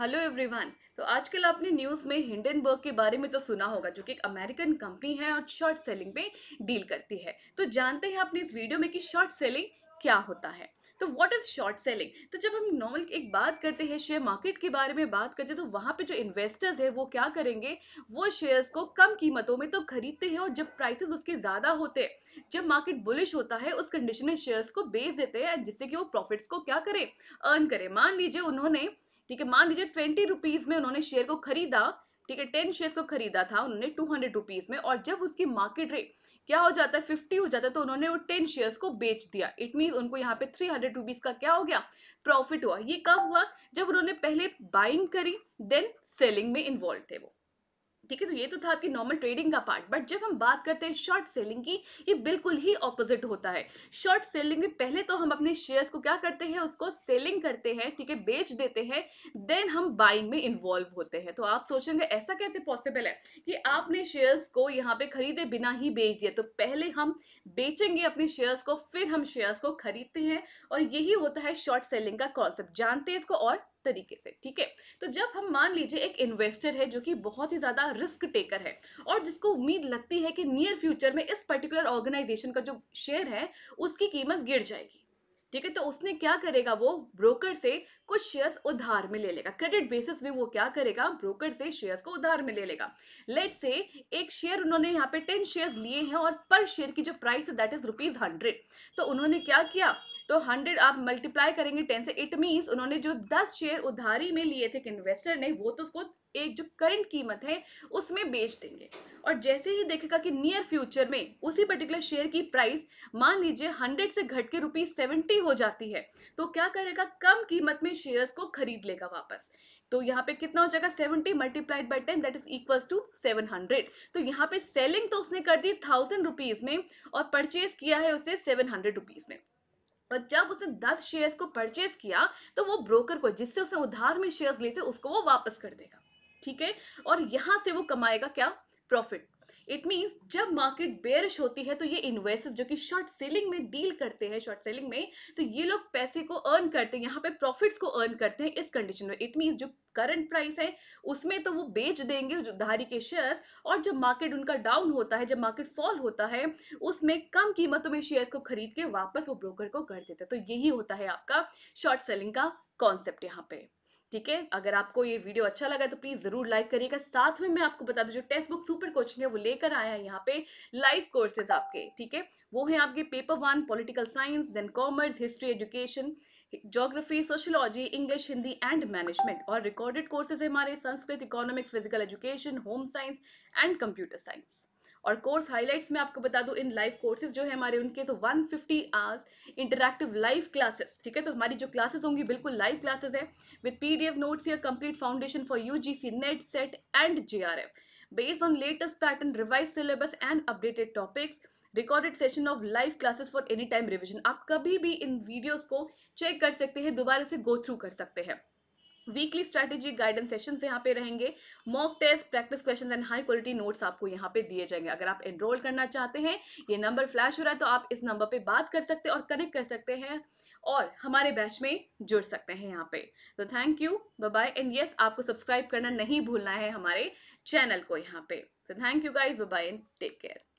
hello everyone तो आजकल आपने न्यूज़ में हिंडनबर्ग के बारे में तो सुना होगा जो कि एक अमेरिकन कंपनी है और शॉर्ट सेलिंग में डील करती है तो जानते हैं आपने इस वीडियो में कि शॉर्ट सेलिंग क्या होता है तो व्हाट इज शॉर्ट सेलिंग तो जब हम नॉर्मल एक बात करते हैं शेयर मार्केट के बारे में बात करते हैं तो वहाँ पे जो इन्वेस्टर्स है वो क्या करेंगे वो शेयर्स को कम कीमतों में तो खरीदते हैं और जब प्राइसेस उसके ज़्यादा होते हैं जब मार्केट बुलिश होता है उस कंडीशन में शेयर्स को बेच देते हैं जिससे कि वो प्रॉफिट्स को क्या करें अर्न करें मान लीजिए उन्होंने ठीक है मान लीजिए ट्वेंटी रुपीज़ में उन्होंने शेयर को खरीदा ठीक है टेन शेयर्स को खरीदा था उन्होंने टू हंड्रेड रुपीज़ में और जब उसकी मार्केट रेट क्या हो जाता है फिफ्टी हो जाता है तो उन्होंने वो टेन शेयर्स को बेच दिया इट मीन उनको यहाँ पे थ्री हंड्रेड रुपीज़ का क्या हो गया प्रॉफिट हुआ ये कब हुआ जब उन्होंने पहले बाइंग करी देन सेलिंग में इन्वॉल्व थे वो ठीक है तो ये तो था आपकी नॉर्मल ट्रेडिंग का पार्ट बट जब हम बात करते हैं शॉर्ट सेलिंग की ये बिल्कुल ही ऑपोजिट होता है शॉर्ट सेलिंग में पहले तो हम अपने शेयर्स को क्या करते हैं उसको सेलिंग करते हैं ठीक है बेच देते हैं देन हम बाइंग में इन्वॉल्व होते हैं तो आप सोचेंगे ऐसा कैसे पॉसिबल है कि आपने शेयर्स को यहाँ पे खरीदे बिना ही बेच दिया तो पहले हम बेचेंगे अपने शेयर्स को फिर हम शेयर्स को खरीदते हैं और यही होता है शॉर्ट सेलिंग का कॉन्सेप्ट जानते हैं इसको और तरीके से ठीक है तो जब हम मान लीजिए एक इन्वेस्टर है जो कि बहुत ही ज़्यादा रिस्क टेकर है और जिसको उम्मीद लगती है कि नियर फ्यूचर में इस पर्टिकुलर ऑर्गेनाइजेशन का जो शेयर है उसकी कीमत गिर जाएगी ठीक है तो उसने क्या करेगा वो ब्रोकर से कुछ शेयर्स उधार में ले लेगा क्रेडिट बेसिस में वो क्या करेगा ब्रोकर से शेयर्स को उधार में ले लेगा लेट से एक शेयर उन्होंने यहाँ पे टेन शेयर्स लिए हैं और पर शेयर की जो प्राइस है दैट इज रुपीज हंड्रेड तो उन्होंने क्या किया तो हंड्रेड आप मल्टीप्लाई करेंगे टेन से इट मीन्स उन्होंने जो दस शेयर उधारी में लिए थे एक इन्वेस्टर ने वो तो उसको एक जो करंट कीमत है उसमें बेच देंगे और जैसे ही देखेगा कि नियर फ्यूचर में उसी पर्टिकुलर शेयर की प्राइस मान लीजिए हंड्रेड से घट के रुपीज सेवेंटी हो जाती है तो क्या करेगा कम कीमत में शेयर्स को खरीद लेगा वापस तो यहाँ पे कितना हो जाएगा seventy multiplied by ten that is equal to seven hundred तो यहाँ पे सेलिंग तो उसने कर दी थाउजेंड रुपीज में और परचेज किया है उसे सेवन हंड्रेड रुपीज में और जब उसने दस शेयर्स को परचेज किया तो वो ब्रोकर को जिससे उसने उधार में शेयर्स लिए थे उसको वो वापस कर देगा ठीक है और यहाँ से वो कमाएगा क्या प्रॉफिट इट मीन्स जब मार्केट बेरिश होती है तो ये इन्वेस्टर्स जो कि शॉर्ट सेलिंग में डील करते हैं शॉर्ट सेलिंग में तो ये लोग पैसे को अर्न करते हैं यहाँ पे प्रॉफिट्स को अर्न करते हैं इस कंडीशन में इट मीन्स जो करंट प्राइस है उसमें तो वो बेच देंगे जो धारी के शेयर्स और जब मार्केट उनका डाउन होता है जब मार्केट फॉल होता है उसमें कम कीमतों में शेयर्स को खरीद के वापस वो ब्रोकर को कर देते हैं तो यही होता है आपका शॉर्ट सेलिंग का कॉन्सेप्ट यहाँ पे ठीक है अगर आपको ये वीडियो अच्छा लगा तो प्लीज़ ज़रूर लाइक करिएगा साथ में मैं आपको बता दूँ जो टेस्ट बुक सुपर कोचिंग है वो लेकर आया है यहाँ पे लाइव कोर्सेज आपके ठीक है वो है आपके paper one political science then commerce history education geography sociology English Hindi and management और रिकॉर्डेड कोर्सेज हमारे Sanskrit economics physical education home science and computer science और कोर्स हाईलाइट्स में आपको बता दूं इन लाइव कोर्सेज जो है हमारे उनके तो 150 fifty hours interactive live classes ठीक है तो हमारी जो क्लासेस होंगी बिल्कुल लाइव क्लासेस है विद पीडीएफ नोट्स या complete foundation for UGC NET SET and JRF based on latest pattern revise syllabus and updated topics recorded session of live classes for any time revision आप कभी भी इन videos को check कर सकते हैं दोबारा से गो थ्रू कर सकते हैं वीकली स्ट्रैटेजी गाइडेंस सेशंस यहाँ पे रहेंगे mock test practice questions and high quality notes आपको यहाँ पे दिए जाएंगे अगर आप एनरोल करना चाहते हैं ये नंबर फ्लैश हो रहा है तो आप इस नंबर पे बात कर सकते हैं और कनेक्ट कर सकते हैं और हमारे बैच में जुड़ सकते हैं यहाँ पे तो thank you bye and yes आपको सब्सक्राइब करना नहीं भूलना है हमारे चैनल को यहाँ पे तो thank you guys bye and take care